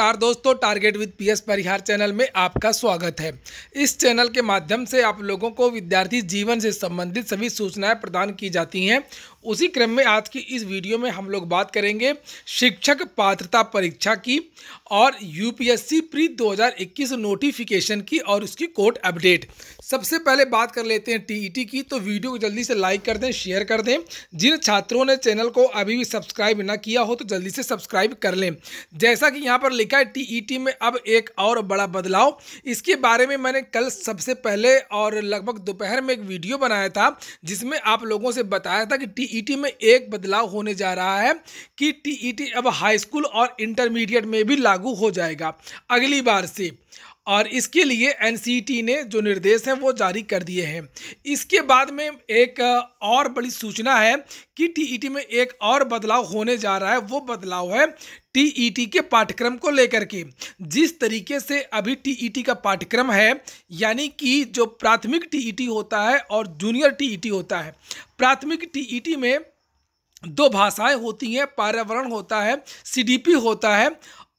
नमस्कार दोस्तों target with PS Parihar channel में आपका स्वागत है इस चैनल के माध्यम से आप लोगों को विद्यार्थी जीवन से संबंधित सभी सूचनाएं प्रदान की जाती हैं उसी क्रम में आज की इस वीडियो में हम लोग बात करेंगे शिक्षक पात्रता परीक्षा की और यूपीएससी प्री 2021 नोटिफिकेशन की और उसकी कोर्ट अपडेट सबसे पहले बात कर लेते हैं टीईटी e की तो वीडियो को जल्दी से लाइक कर दें शेयर कर दें जिन छात्रों ने चैनल को अभी भी सब्सक्राइब ना किया हो तो जल्दी से सब्सक्राइब कर लें जैसा कि यहाँ पर लिखा है टीईटी e में अब एक और बड़ा बदलाव इसके बारे में मैंने कल सबसे पहले और लगभग दोपहर में एक वीडियो बनाया था जिसमें आप लोगों से बताया था कि टी टीईटी e में एक बदलाव होने जा रहा है कि टीईटी e अब हाई स्कूल और इंटरमीडिएट में भी लागू हो जाएगा अगली बार से और इसके लिए एन e ने जो निर्देश हैं वो जारी कर दिए हैं इसके बाद में एक और बड़ी सूचना है कि टी e में एक और बदलाव होने जा रहा है वो बदलाव है टी e के पाठ्यक्रम को लेकर के जिस तरीके से अभी टी का पाठ्यक्रम है यानी कि जो प्राथमिक टी होता है और जूनियर टी होता है प्राथमिक टी में दो भाषाएं होती हैं पर्यावरण होता है सी होता है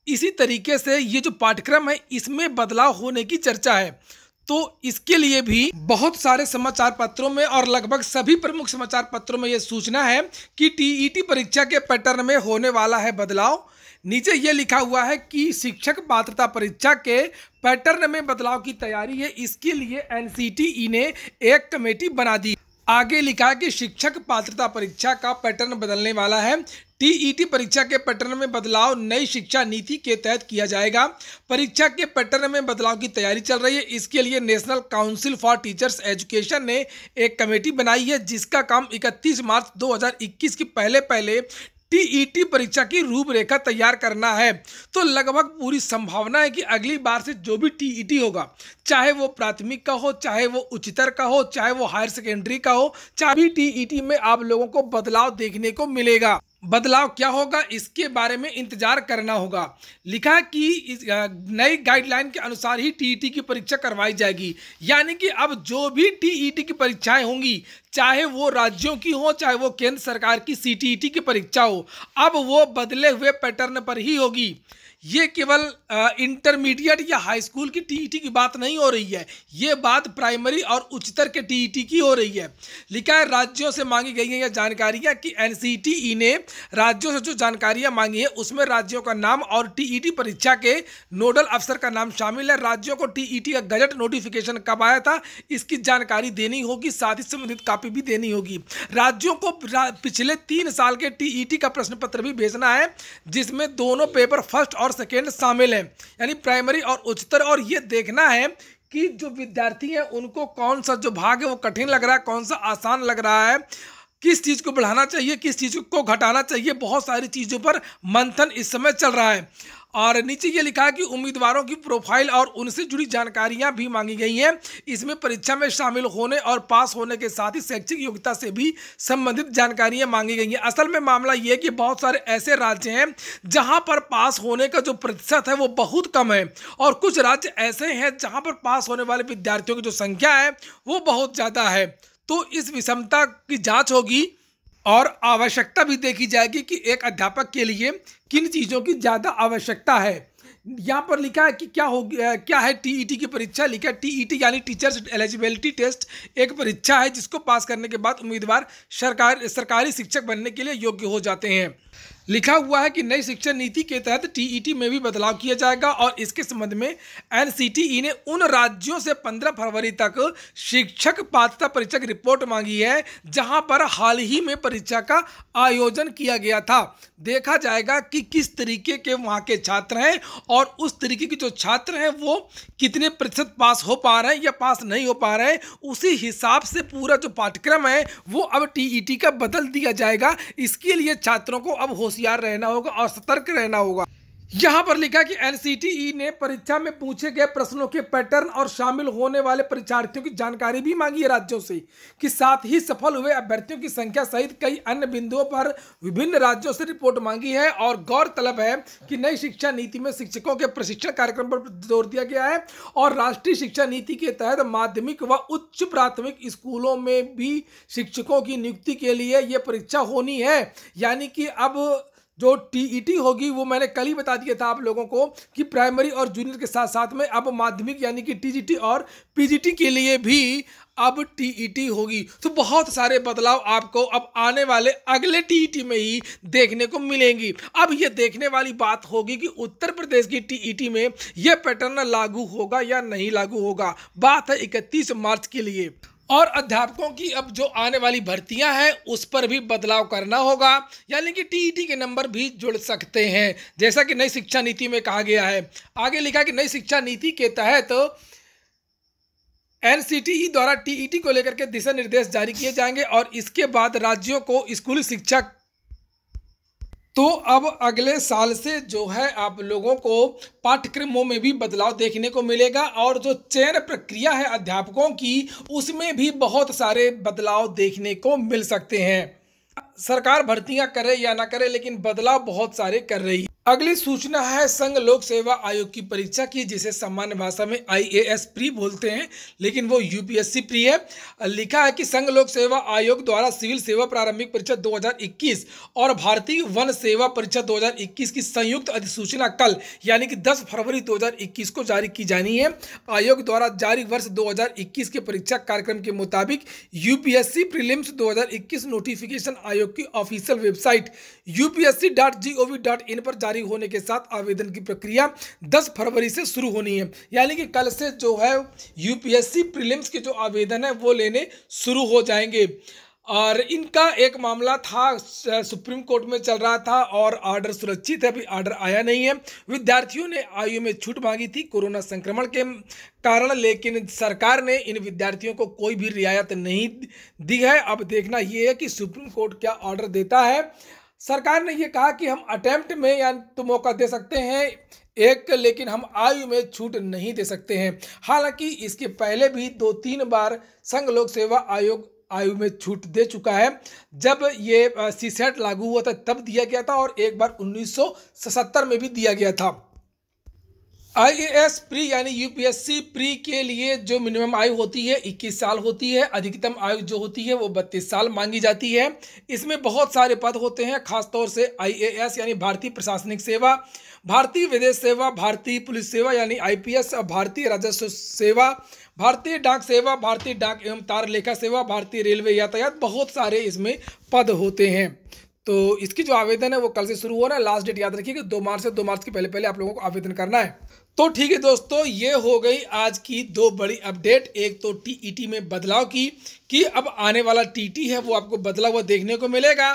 इसी तरीके से ये जो पाठ्यक्रम है इसमें बदलाव होने की चर्चा है तो इसके लिए भी बहुत सारे समाचार पत्रों में और लगभग सभी प्रमुख समाचार पत्रों में ये सूचना है कि टीईटी परीक्षा के पैटर्न में होने वाला है बदलाव नीचे ये लिखा हुआ है कि शिक्षक पात्रता परीक्षा के पैटर्न में बदलाव की तैयारी है इसके लिए एनसीटीई ने एक कमेटी बना दी आगे लिखा है कि शिक्षक पात्रता परीक्षा का पैटर्न बदलने वाला है टीईटी परीक्षा के पैटर्न में बदलाव नई शिक्षा नीति के तहत किया जाएगा परीक्षा के पैटर्न में बदलाव की तैयारी चल रही है इसके लिए national council for teachers education ने एक कमेटी बनाई है जिसका काम 31 मार्च 2021 के पहले पहले टीईटी e परीक्षा की रूपरेखा तैयार करना है तो लगभग पूरी संभावना है कि अगली बार से जो भी टीईटी e होगा चाहे वो प्राथमिक का हो चाहे वो उच्चतर का हो चाहे वो हायर सेकेंडरी का हो चाहे भी टीईटी e में आप लोगों को बदलाव देखने को मिलेगा बदलाव क्या होगा इसके बारे में इंतजार करना होगा लिखा कि नई गाइडलाइन के अनुसार ही टीईटी e की परीक्षा करवाई जाएगी यानी कि अब जो भी टीईटी e की परीक्षाएं होंगी चाहे वो राज्यों की हो चाहे वो केंद्र सरकार की सीटीईटी e की परीक्षा हो अब वो बदले हुए पैटर्न पर ही होगी ये केवल इंटरमीडिएट या हाई स्कूल की टीईटी e की बात नहीं हो रही है ये बात प्राइमरी और उच्चतर के टीईटी e की हो रही है लिखा है राज्यों से मांगी गई है यह जानकारियाँ कि एन e ने राज्यों से जो जानकारियाँ मांगी है उसमें राज्यों का नाम और टीईटी परीक्षा के नोडल अफसर का नाम शामिल है राज्यों को टीईटी का गजट नोटिफिकेशन कब आया था इसकी जानकारी देनी होगी साथ ही संबंधित कापी भी देनी होगी राज्यों को पिछले तीन साल के टी का प्रश्न पत्र भी भेजना है जिसमें दोनों पेपर फर्स्ट और और सेकेंड शामिल है यानी प्राइमरी और उच्चतर और ये देखना है कि जो विद्यार्थी हैं उनको कौन सा जो भाग है वो कठिन लग रहा है कौन सा आसान लग रहा है किस चीज़ को बढ़ाना चाहिए किस चीज़ को घटाना चाहिए बहुत सारी चीज़ों पर मंथन इस समय चल रहा है और नीचे ये लिखा है कि उम्मीदवारों की प्रोफाइल और उनसे जुड़ी जानकारियां भी मांगी गई हैं इसमें परीक्षा में शामिल होने और पास होने के साथ ही शैक्षिक योग्यता से भी संबंधित जानकारियां मांगी गई हैं असल में मामला ये है कि बहुत सारे ऐसे राज्य हैं जहां पर पास होने का जो प्रतिशत है वो बहुत कम है और कुछ राज्य ऐसे हैं जहाँ पर पास होने वाले विद्यार्थियों की जो संख्या है वो बहुत ज़्यादा है तो इस विषमता की जांच होगी और आवश्यकता भी देखी जाएगी कि एक अध्यापक के लिए किन चीज़ों की ज़्यादा आवश्यकता है यहाँ पर लिखा है कि क्या हो क्या है टीईटी e की परीक्षा लिखा है टीईटी e यानी टीचर्स एलिजिबिलिटी टेस्ट एक परीक्षा है जिसको पास करने के बाद उम्मीदवार सरकार सरकारी शिक्षक बनने के लिए योग्य हो जाते हैं लिखा हुआ है कि नई शिक्षा नीति के तहत टीईटी e में भी बदलाव किया जाएगा और इसके संबंध में एनसीटीई e ने उन राज्यों से 15 फरवरी तक शिक्षक पात्रता परीक्षा की रिपोर्ट मांगी है जहां पर हाल ही में परीक्षा का आयोजन किया गया था देखा जाएगा कि किस तरीके के वहां के छात्र हैं और उस तरीके के जो छात्र हैं वो कितने प्रतिशत पास हो पा रहे हैं या पास नहीं हो पा रहे हैं उसी हिसाब से पूरा जो पाठ्यक्रम है वो अब टी e का बदल दिया जाएगा इसके लिए छात्रों को अब होशियार रहना होगा और सतर्क रहना होगा यहाँ पर लिखा कि एनसीटीई ने परीक्षा में पूछे गए प्रश्नों के पैटर्न और शामिल होने वाले परीक्षार्थियों की जानकारी भी मांगी है राज्यों से कि साथ ही सफल हुए अभ्यर्थियों की संख्या सहित कई अन्य बिंदुओं पर विभिन्न राज्यों से रिपोर्ट मांगी है और गौरतलब है कि नई शिक्षा नीति में शिक्षकों के प्रशिक्षण कार्यक्रम पर जोर दिया गया है और राष्ट्रीय शिक्षा नीति के तहत माध्यमिक व उच्च प्राथमिक स्कूलों में भी शिक्षकों की नियुक्ति के लिए ये परीक्षा होनी है यानी कि अब जो टीईटी e होगी वो मैंने कल ही बता दिया था आप लोगों को कि प्राइमरी और जूनियर के साथ साथ में अब माध्यमिक यानी कि टीजीटी और पीजीटी के लिए भी अब टीईटी e होगी तो बहुत सारे बदलाव आपको अब आने वाले अगले टीईटी e में ही देखने को मिलेंगी अब ये देखने वाली बात होगी कि उत्तर प्रदेश की टीईटी में यह पैटर्न लागू होगा या नहीं लागू होगा बात है इकतीस मार्च के लिए और अध्यापकों की अब जो आने वाली भर्तियां हैं उस पर भी बदलाव करना होगा यानी कि टीईटी e के नंबर भी जुड़ सकते हैं जैसा कि नई शिक्षा नीति में कहा गया है आगे लिखा कि नई शिक्षा नीति के तहत तो एन e द्वारा टीईटी e को लेकर के दिशा निर्देश जारी किए जाएंगे और इसके बाद राज्यों को स्कूली शिक्षा तो अब अगले साल से जो है आप लोगों को पाठ्यक्रमों में भी बदलाव देखने को मिलेगा और जो चयन प्रक्रिया है अध्यापकों की उसमें भी बहुत सारे बदलाव देखने को मिल सकते हैं सरकार भर्तियां करे या ना करे लेकिन बदलाव बहुत सारे कर रही है अगली सूचना है संघ लोक सेवा आयोग की परीक्षा की जिसे सामान्य भाषा में आईएएस प्री बोलते हैं लेकिन वो यूपीएससी प्री है लिखा है कि संघ लोक सेवा आयोग द्वारा सिविल सेवा प्रारंभिक परीक्षा 2021 और भारतीय वन सेवा परीक्षा 2021 की संयुक्त अधिसूचना कल यानी कि 10 फरवरी 2021 को जारी की जानी है आयोग द्वारा जारी वर्ष दो के परीक्षा कार्यक्रम के मुताबिक यूपीएससी प्रीलिम्स दो नोटिफिकेशन आयोग की ऑफिशियल वेबसाइट यूपीएससी पर जारी होने के साथ आवेदन की प्रक्रिया 10 फरवरी से शुरू होनी है यानी कि कल से जो है यूपीएससी प्रीलिम्स के जो आवेदन है वो लेने शुरू हो जाएंगे और इनका एक मामला था सुप्रीम कोर्ट में चल रहा था और ऑर्डर सुरक्षित है अभी ऑर्डर आया नहीं है विद्यार्थियों ने आयु में छूट मांगी थी कोरोना संक्रमण के कारण लेकिन सरकार ने इन विद्यार्थियों को कोई भी रियायत नहीं दी है अब देखना ये है कि सुप्रीम कोर्ट क्या ऑर्डर देता है सरकार ने यह कहा कि हम अटैम्प्ट में या तो मौका दे सकते हैं एक लेकिन हम आयु में छूट नहीं दे सकते हैं हालांकि इसके पहले भी दो तीन बार संघ लोक सेवा आयोग आयु में छूट दे चुका है जब ये सीसेट लागू हुआ था तब दिया गया था और एक बार 1977 में भी दिया गया था आईएएस प्री यानी यूपीएससी प्री के लिए जो मिनिमम आयु होती है 21 साल होती है अधिकतम आयु जो होती है वो 32 साल मांगी जाती है इसमें बहुत सारे पद होते हैं खासतौर से आईएएस यानी भारतीय प्रशासनिक सेवा भारतीय विदेश सेवा भारतीय पुलिस सेवा यानी आईपीएस भारतीय राजस्व सेवा भारतीय डाक सेवा भारतीय डाक एवं तार लेखा सेवा भारतीय रेलवे यातायात बहुत सारे इसमें पद होते हैं तो इसकी जो आवेदन है वो कल से शुरू हो रहा है लास्ट डेट याद रखिएगा दो मार्च से दो मार्च के पहले पहले आप लोगों को आवेदन करना है तो ठीक है दोस्तों ये हो गई आज की दो बड़ी अपडेट एक तो टीईटी e में बदलाव की कि अब आने वाला टीटी e है वो आपको बदला हुआ देखने को मिलेगा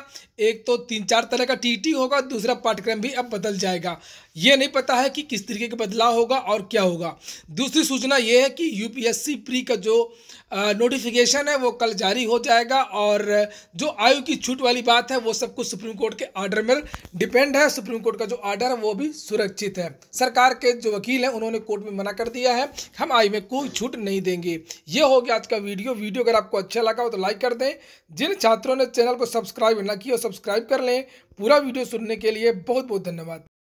एक तो तीन चार तरह का टीटी e होगा दूसरा पाठ्यक्रम भी अब बदल जाएगा ये नहीं पता है कि किस तरीके का बदलाव होगा और क्या होगा दूसरी सूचना ये है कि यूपीएससी प्री का जो नोटिफिकेशन है वो कल जारी हो जाएगा और जो आयु की छूट वाली बात है वो सब कुछ सुप्रीम कोर्ट के ऑर्डर में डिपेंड है सुप्रीम कोर्ट का जो ऑर्डर है वो भी सुरक्षित है सरकार के जो वकील हैं उन्होंने कोर्ट में मना कर दिया है हम आई में कोई छूट नहीं देंगे ये हो गया आज का वीडियो वीडियो अगर आपको अच्छा लगा हो तो लाइक कर दें जिन छात्रों ने चैनल को सब्सक्राइब ना किया सब्सक्राइब कर लें पूरा वीडियो सुनने के लिए बहुत बहुत धन्यवाद